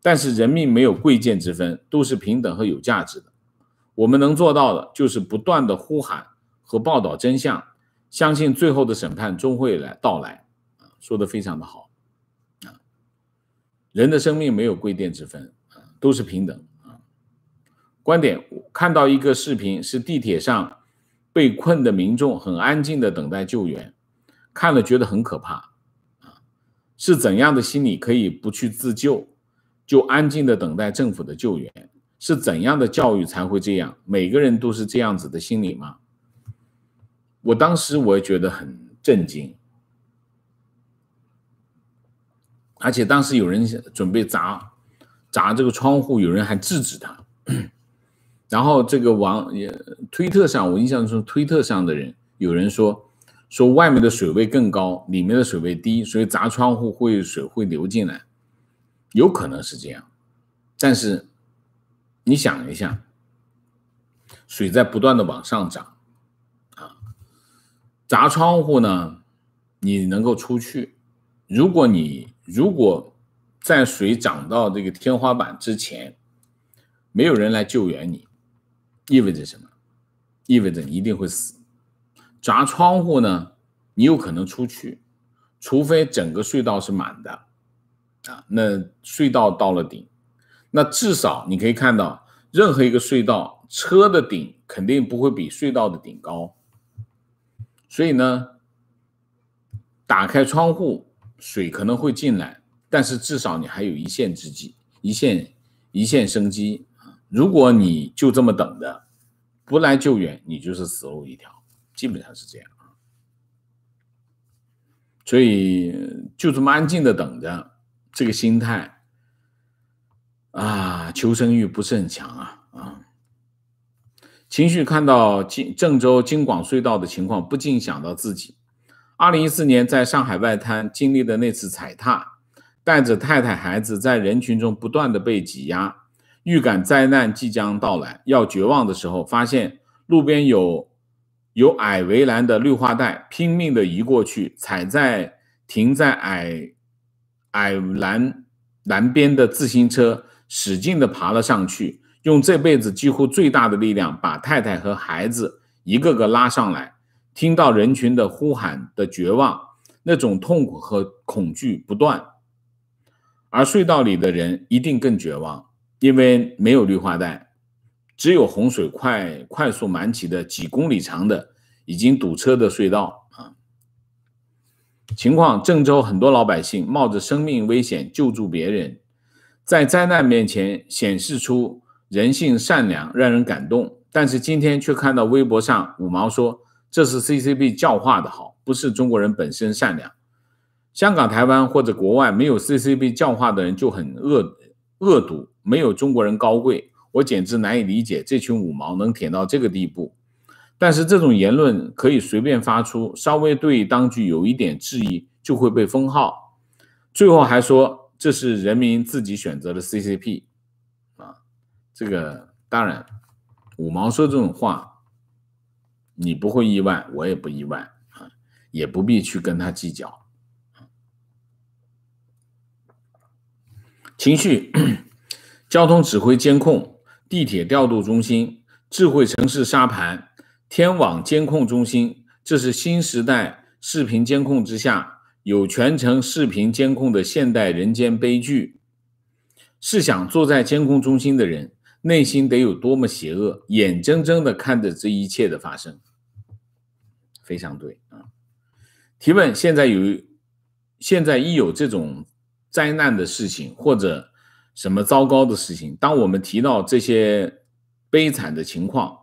但是人命没有贵贱之分，都是平等和有价值的。我们能做到的，就是不断的呼喊和报道真相。相信最后的审判终会来到来，啊，说的非常的好，啊，人的生命没有贵贱之分，啊，都是平等，啊，观点看到一个视频是地铁上被困的民众很安静的等待救援，看了觉得很可怕，啊，是怎样的心理可以不去自救，就安静的等待政府的救援？是怎样的教育才会这样？每个人都是这样子的心理吗？我当时我也觉得很震惊，而且当时有人准备砸砸这个窗户，有人还制止他。然后这个网也推特上，我印象中推特上的人有人说说外面的水位更高，里面的水位低，所以砸窗户会水会流进来，有可能是这样。但是你想一下，水在不断的往上涨。砸窗户呢，你能够出去。如果你如果在水涨到这个天花板之前，没有人来救援你，意味着什么？意味着你一定会死。砸窗户呢，你有可能出去，除非整个隧道是满的啊。那隧道到了顶，那至少你可以看到，任何一个隧道车的顶肯定不会比隧道的顶高。所以呢，打开窗户，水可能会进来，但是至少你还有一线之机，一线一线生机。如果你就这么等着，不来救援，你就是死路一条，基本上是这样所以就这么安静的等着，这个心态啊，求生欲不是很强啊。情绪看到京郑州京广隧道的情况，不禁想到自己，二零一四年在上海外滩经历的那次踩踏，带着太太孩子在人群中不断的被挤压，预感灾难即将到来，要绝望的时候，发现路边有有矮围栏的绿化带，拼命的移过去，踩在停在矮矮栏栏边的自行车，使劲的爬了上去。用这辈子几乎最大的力量，把太太和孩子一个个拉上来。听到人群的呼喊的绝望，那种痛苦和恐惧不断。而隧道里的人一定更绝望，因为没有绿化带，只有洪水快快速满起的几公里长的已经堵车的隧道啊！情况：郑州很多老百姓冒着生命危险救助别人，在灾难面前显示出。人性善良让人感动，但是今天却看到微博上五毛说这是 CCP 教化的好，不是中国人本身善良。香港、台湾或者国外没有 CCP 教化的人就很恶恶毒，没有中国人高贵。我简直难以理解这群五毛能舔到这个地步。但是这种言论可以随便发出，稍微对当局有一点质疑就会被封号。最后还说这是人民自己选择的 CCP。这个当然，五毛说这种话，你不会意外，我也不意外啊，也不必去跟他计较。情绪、交通指挥监控、地铁调度中心、智慧城市沙盘、天网监控中心，这是新时代视频监控之下有全程视频监控的现代人间悲剧。试想，坐在监控中心的人。内心得有多么邪恶，眼睁睁的看着这一切的发生，非常对啊。提问：现在有，现在一有这种灾难的事情或者什么糟糕的事情，当我们提到这些悲惨的情况，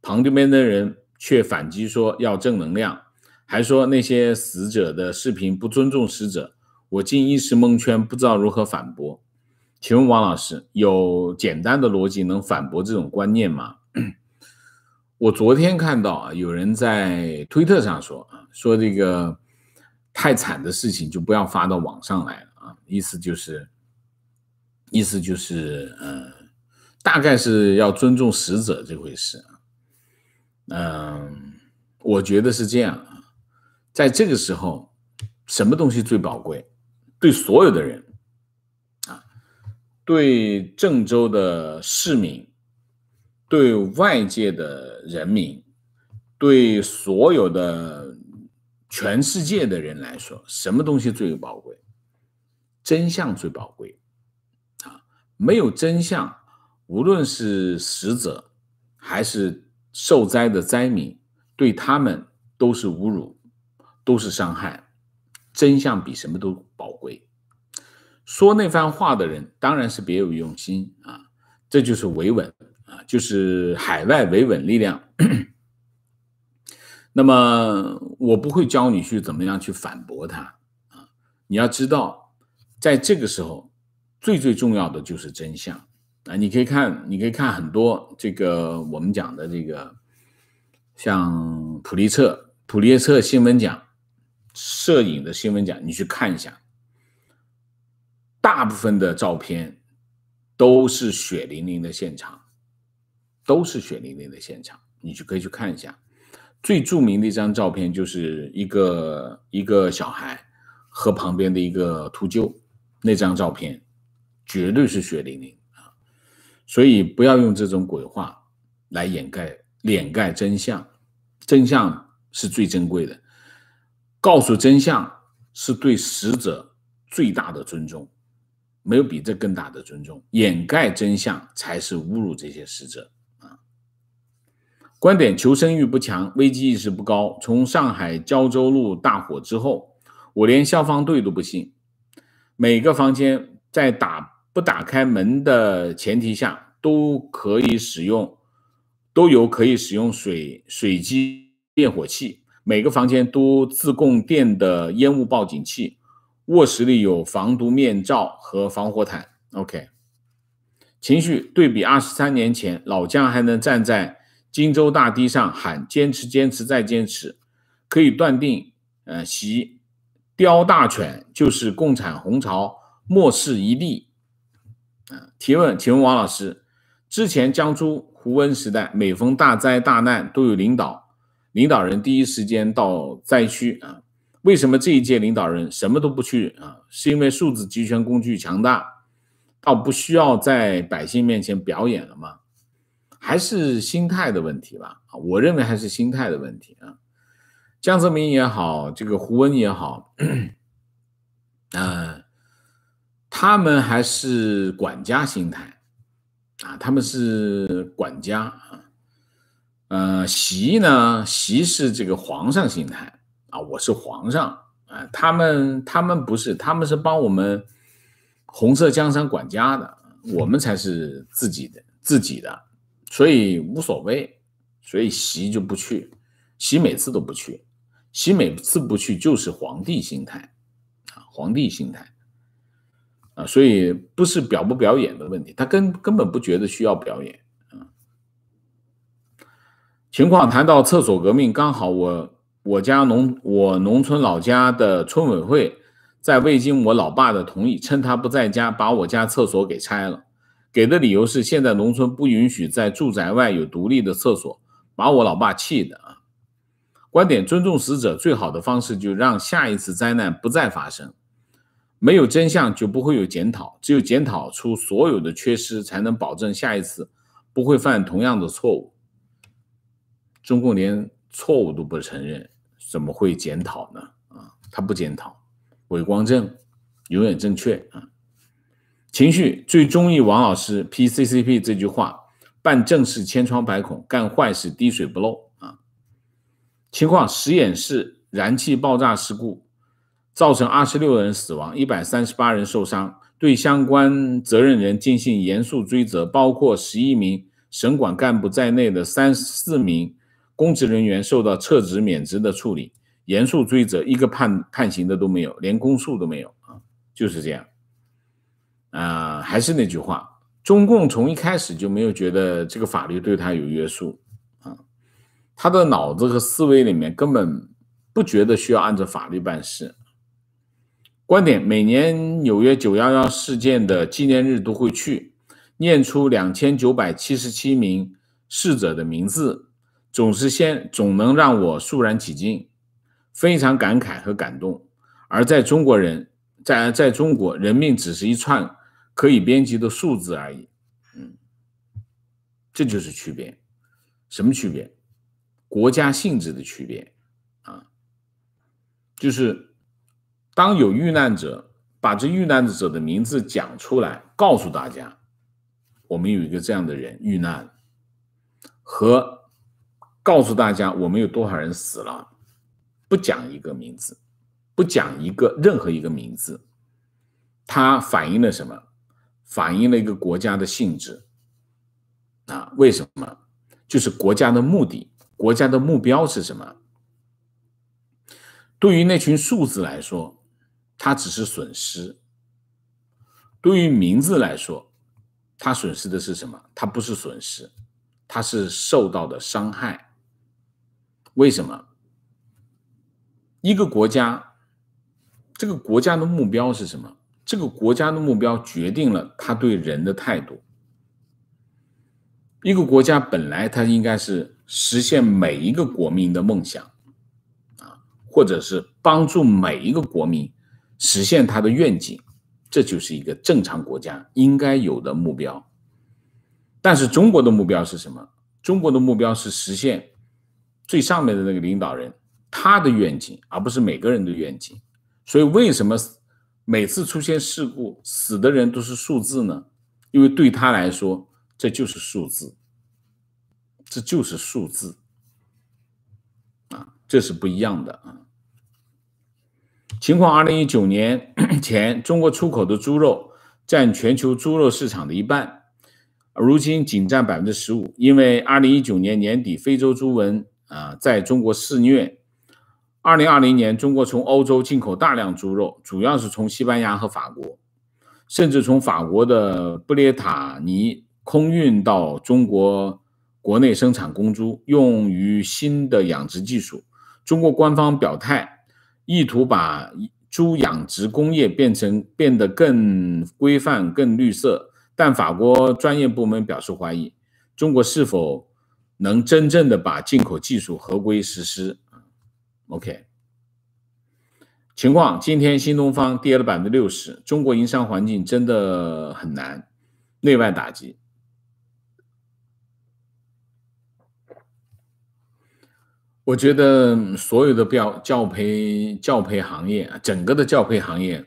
旁边的人却反击说要正能量，还说那些死者的视频不尊重死者，我竟一时蒙圈，不知道如何反驳。请问王老师，有简单的逻辑能反驳这种观念吗？我昨天看到啊，有人在推特上说啊，说这个太惨的事情就不要发到网上来了啊，意思就是，意思就是，嗯，大概是要尊重死者这回事啊。嗯，我觉得是这样啊，在这个时候，什么东西最宝贵？对所有的人。对郑州的市民，对外界的人民，对所有的全世界的人来说，什么东西最宝贵？真相最宝贵。啊，没有真相，无论是死者，还是受灾的灾民，对他们都是侮辱，都是伤害。真相比什么都宝贵。说那番话的人当然是别有用心啊，这就是维稳啊，就是海外维稳力量。那么我不会教你去怎么样去反驳他啊，你要知道，在这个时候最最重要的就是真相啊。你可以看，你可以看很多这个我们讲的这个，像普利策普利策新闻奖、摄影的新闻奖，你去看一下。大部分的照片都是血淋淋的现场，都是血淋淋的现场，你就可以去看一下。最著名的一张照片就是一个一个小孩和旁边的一个秃鹫，那张照片绝对是血淋淋啊！所以不要用这种鬼话来掩盖掩盖真相，真相是最珍贵的，告诉真相是对死者最大的尊重。没有比这更大的尊重，掩盖真相才是侮辱这些死者啊！观点：求生欲不强，危机意识不高。从上海胶州路大火之后，我连消防队都不信。每个房间在打不打开门的前提下，都可以使用，都有可以使用水水机灭火器，每个房间都自供电的烟雾报警器。卧室里有防毒面罩和防火毯。OK，情绪对比二十三年前，老姜还能站在荆州大堤上喊“坚持，坚持，再坚持”，可以断定，呃，习雕大犬就是共产红潮末世一例。嗯，提问，请问王老师，之前江苏胡温时代，每逢大灾大难，都有领导领导人第一时间到灾区啊。为什么这一届领导人什么都不去啊？是因为数字集权工具强大，倒不需要在百姓面前表演了吗？还是心态的问题吧？我认为还是心态的问题啊。江泽民也好，这个胡温也好，呃，他们还是管家心态啊，他们是管家啊。呃，习呢，习是这个皇上心态。啊，我是皇上，啊，他们他们不是，他们是帮我们红色江山管家的，我们才是自己的自己的，所以无所谓，所以习就不去，习每次都不去，习每次不去就是皇帝心态，啊，皇帝心态，啊，所以不是表不表演的问题，他根根本不觉得需要表演，情况谈到厕所革命，刚好我。我家农我农村老家的村委会，在未经我老爸的同意，趁他不在家把我家厕所给拆了，给的理由是现在农村不允许在住宅外有独立的厕所，把我老爸气的啊。观点：尊重死者最好的方式就让下一次灾难不再发生。没有真相就不会有检讨，只有检讨出所有的缺失，才能保证下一次不会犯同样的错误。中共连错误都不承认。怎么会检讨呢？啊，他不检讨，伪光正永远正确啊！情绪最中意王老师 PCCP 这句话：办正事千疮百孔，干坏事滴水不漏啊！情况：十堰市燃气爆炸事故造成二十六人死亡，一百三十八人受伤，对相关责任人进行严肃追责，包括十一名省管干部在内的三十四名。公职人员受到撤职、免职的处理，严肃追责，一个判判刑的都没有，连公诉都没有啊，就是这样。啊，还是那句话，中共从一开始就没有觉得这个法律对他有约束啊，他的脑子和思维里面根本不觉得需要按照法律办事。观点：每年纽约九幺幺事件的纪念日都会去念出两千九百七十七名逝者的名字。总是先总能让我肃然起敬，非常感慨和感动。而在中国人，在在中国，人命只是一串可以编辑的数字而已。嗯，这就是区别。什么区别？国家性质的区别啊。就是当有遇难者把这遇难者的名字讲出来，告诉大家，我们有一个这样的人遇难，和。告诉大家，我们有多少人死了？不讲一个名字，不讲一个任何一个名字，它反映了什么？反映了一个国家的性质。啊，为什么？就是国家的目的，国家的目标是什么？对于那群数字来说，它只是损失；对于名字来说，它损失的是什么？它不是损失，它是受到的伤害。为什么一个国家，这个国家的目标是什么？这个国家的目标决定了他对人的态度。一个国家本来它应该是实现每一个国民的梦想，啊，或者是帮助每一个国民实现他的愿景，这就是一个正常国家应该有的目标。但是中国的目标是什么？中国的目标是实现。最上面的那个领导人，他的愿景，而不是每个人的愿景。所以，为什么每次出现事故，死的人都是数字呢？因为对他来说，这就是数字，这就是数字，啊，这是不一样的啊。情况：二零一九年 前，中国出口的猪肉占全球猪肉市场的一半，如今仅占百分之十五，因为二零一九年年底非洲猪瘟。呃，在中国肆虐。二零二零年，中国从欧洲进口大量猪肉，主要是从西班牙和法国，甚至从法国的布列塔尼空运到中国国内生产公猪，用于新的养殖技术。中国官方表态，意图把猪养殖工业变成变得更规范、更绿色，但法国专业部门表示怀疑：中国是否？能真正的把进口技术合规实施 o k 情况今天新东方跌了百分之六十，中国营商环境真的很难，内外打击。我觉得所有的标教培教培行业整个的教培行业，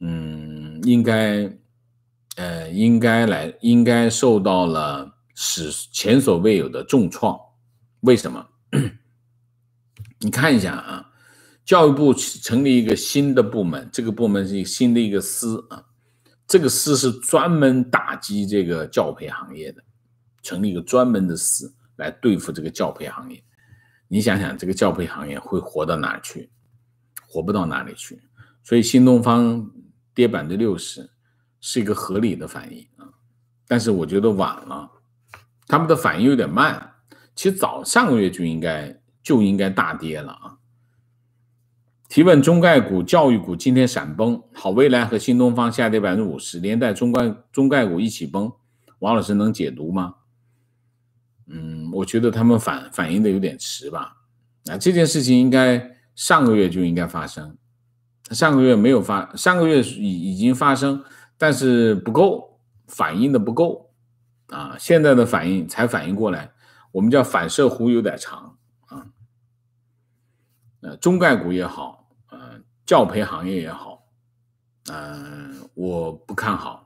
嗯，应该，呃，应该来，应该受到了。是前所未有的重创，为什么？你看一下啊，教育部成立一个新的部门，这个部门是一个新的一个司啊，这个司是专门打击这个教培行业的，成立一个专门的司来对付这个教培行业。你想想，这个教培行业会活到哪去？活不到哪里去。所以新东方跌百分之六十，是一个合理的反应啊，但是我觉得晚了。他们的反应有点慢，其实早上个月就应该就应该大跌了啊。提问：中概股、教育股今天闪崩，好未来和新东方下跌百分之五十，连带中概中概股一起崩。王老师能解读吗？嗯，我觉得他们反反应的有点迟吧。啊，这件事情应该上个月就应该发生，上个月没有发，上个月已已经发生，但是不够，反应的不够。啊，现在的反应才反应过来，我们叫反射弧有点长啊。呃，中概股也好，呃，教培行业也好，呃，我不看好。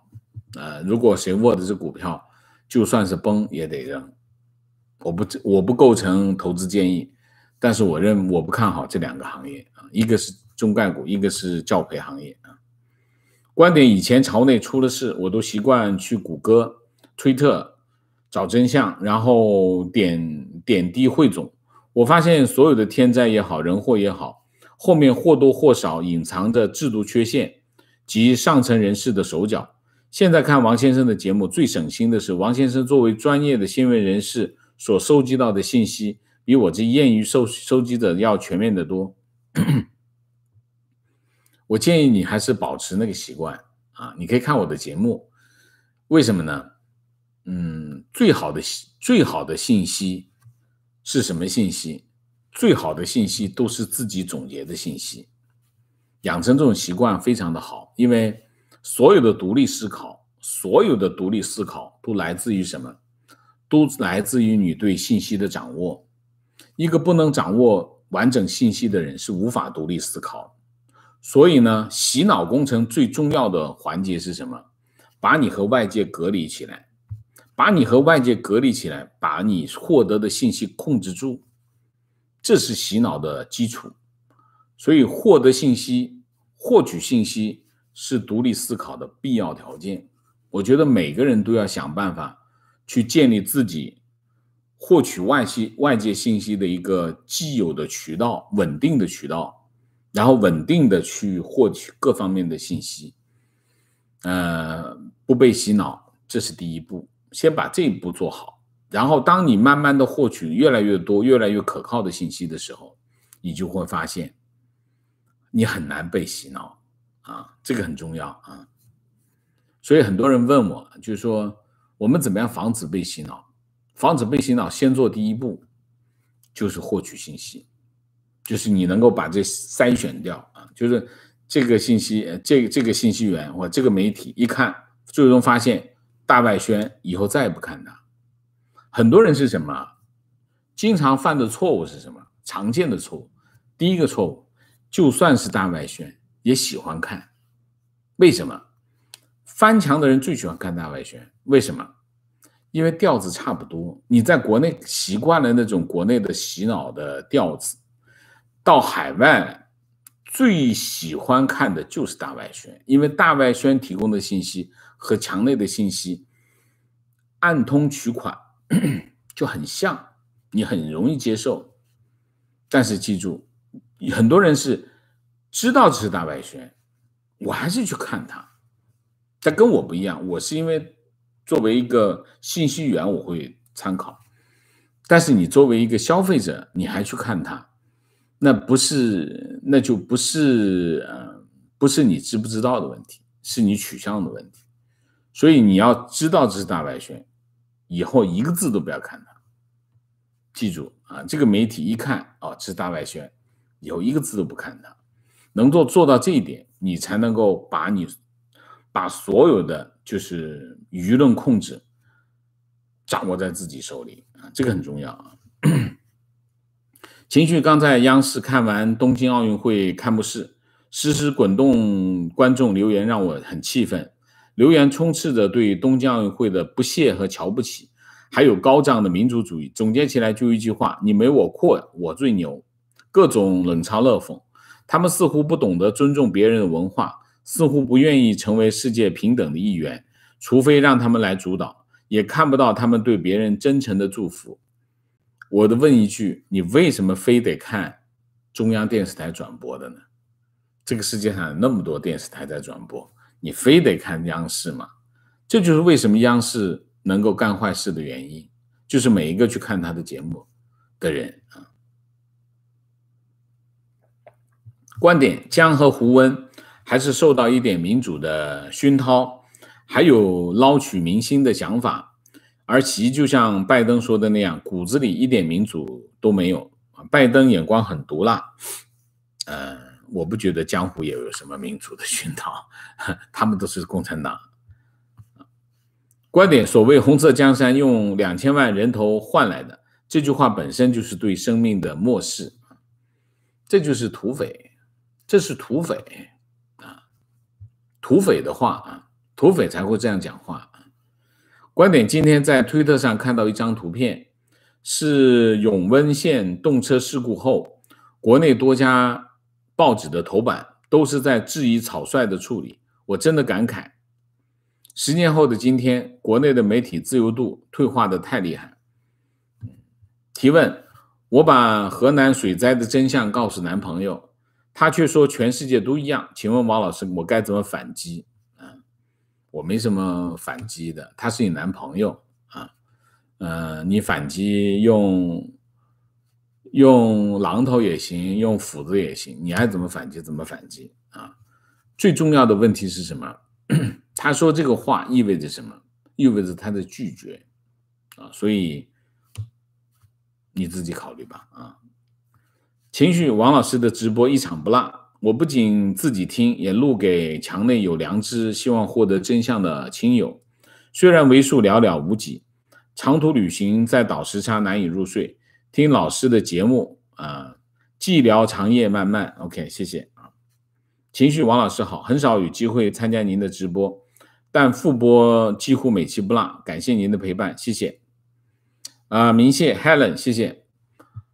呃，如果谁握着这股票，就算是崩也得扔。我不，我不构成投资建议，但是我认为我不看好这两个行业啊，一个是中概股，一个是教培行业啊。观点以前朝内出了事，我都习惯去谷歌。推特找真相，然后点点滴汇总。我发现所有的天灾也好，人祸也好，后面或多或少隐藏着制度缺陷及上层人士的手脚。现在看王先生的节目，最省心的是，王先生作为专业的新闻人士所收集到的信息，比我这业余收收集者要全面得多。我建议你还是保持那个习惯啊，你可以看我的节目，为什么呢？最好的、最好的信息是什么信息？最好的信息都是自己总结的信息。养成这种习惯非常的好，因为所有的独立思考，所有的独立思考都来自于什么？都来自于你对信息的掌握。一个不能掌握完整信息的人是无法独立思考。所以呢，洗脑工程最重要的环节是什么？把你和外界隔离起来。把你和外界隔离起来，把你获得的信息控制住，这是洗脑的基础。所以，获得信息、获取信息是独立思考的必要条件。我觉得每个人都要想办法去建立自己获取外系外界信息的一个既有的渠道、稳定的渠道，然后稳定的去获取各方面的信息。呃，不被洗脑，这是第一步。先把这一步做好，然后当你慢慢的获取越来越多、越来越可靠的信息的时候，你就会发现，你很难被洗脑啊，这个很重要啊。所以很多人问我，就是说我们怎么样防止被洗脑？防止被洗脑，先做第一步，就是获取信息，就是你能够把这筛选掉啊，就是这个信息，这这个信息源或这个媒体，一看最终发现。大外宣以后再也不看它。很多人是什么？经常犯的错误是什么？常见的错误，第一个错误，就算是大外宣也喜欢看。为什么？翻墙的人最喜欢看大外宣，为什么？因为调子差不多。你在国内习惯了那种国内的洗脑的调子，到海外最喜欢看的就是大外宣，因为大外宣提供的信息。和墙内的信息暗通取款 就很像，你很容易接受。但是记住，很多人是知道这是大外宣，我还是去看它。但跟我不一样，我是因为作为一个信息源，我会参考。但是你作为一个消费者，你还去看它，那不是那就不是呃不是你知不知道的问题，是你取向的问题。所以你要知道这是大外宣，以后一个字都不要看它。记住啊，这个媒体一看哦，这是大外宣，以后一个字都不看它。能够做到这一点，你才能够把你把所有的就是舆论控制掌握在自己手里啊，这个很重要啊。情 绪刚在央视看完东京奥运会开幕式，实时滚动观众留言让我很气愤。留言充斥着对东京奥运会的不屑和瞧不起，还有高涨的民族主义。总结起来就一句话：你没我阔，我最牛。各种冷嘲热讽，他们似乎不懂得尊重别人的文化，似乎不愿意成为世界平等的一员，除非让他们来主导，也看不到他们对别人真诚的祝福。我的问一句：你为什么非得看中央电视台转播的呢？这个世界上有那么多电视台在转播。你非得看央视吗？这就是为什么央视能够干坏事的原因，就是每一个去看他的节目的人啊。观点江河胡温还是受到一点民主的熏陶，还有捞取民心的想法，而其就像拜登说的那样，骨子里一点民主都没有啊。拜登眼光很毒辣，嗯。我不觉得江湖也有什么民族的熏陶，他们都是共产党。观点：所谓“红色江山用两千万人头换来的”这句话本身就是对生命的漠视，这就是土匪，这是土匪啊！土匪的话啊，土匪才会这样讲话。观点：今天在推特上看到一张图片，是永温县动车事故后，国内多家。报纸的头版都是在质疑草率的处理，我真的感慨，十年后的今天，国内的媒体自由度退化的太厉害。提问：我把河南水灾的真相告诉男朋友，他却说全世界都一样，请问毛老师，我该怎么反击？啊，我没什么反击的，他是你男朋友啊，呃，你反击用？用榔头也行，用斧子也行，你爱怎么反击怎么反击啊！最重要的问题是什么？他说这个话意味着什么？意味着他的拒绝啊！所以你自己考虑吧啊！情绪王老师的直播一场不落，我不仅自己听，也录给墙内有良知、希望获得真相的亲友，虽然为数寥寥无几，长途旅行在倒时差难以入睡。听老师的节目啊，寂寥长夜漫漫。OK，谢谢啊。情绪王老师好，很少有机会参加您的直播，但复播几乎每期不落，感谢您的陪伴，谢谢。啊，明谢 Helen，谢谢。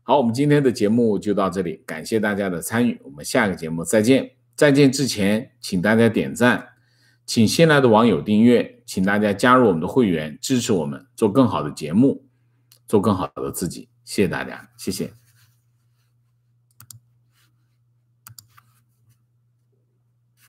好，我们今天的节目就到这里，感谢大家的参与，我们下个节目再见。再见之前，请大家点赞，请新来的网友订阅，请大家加入我们的会员，支持我们做更好的节目，做更好的自己。谢谢大家，谢谢。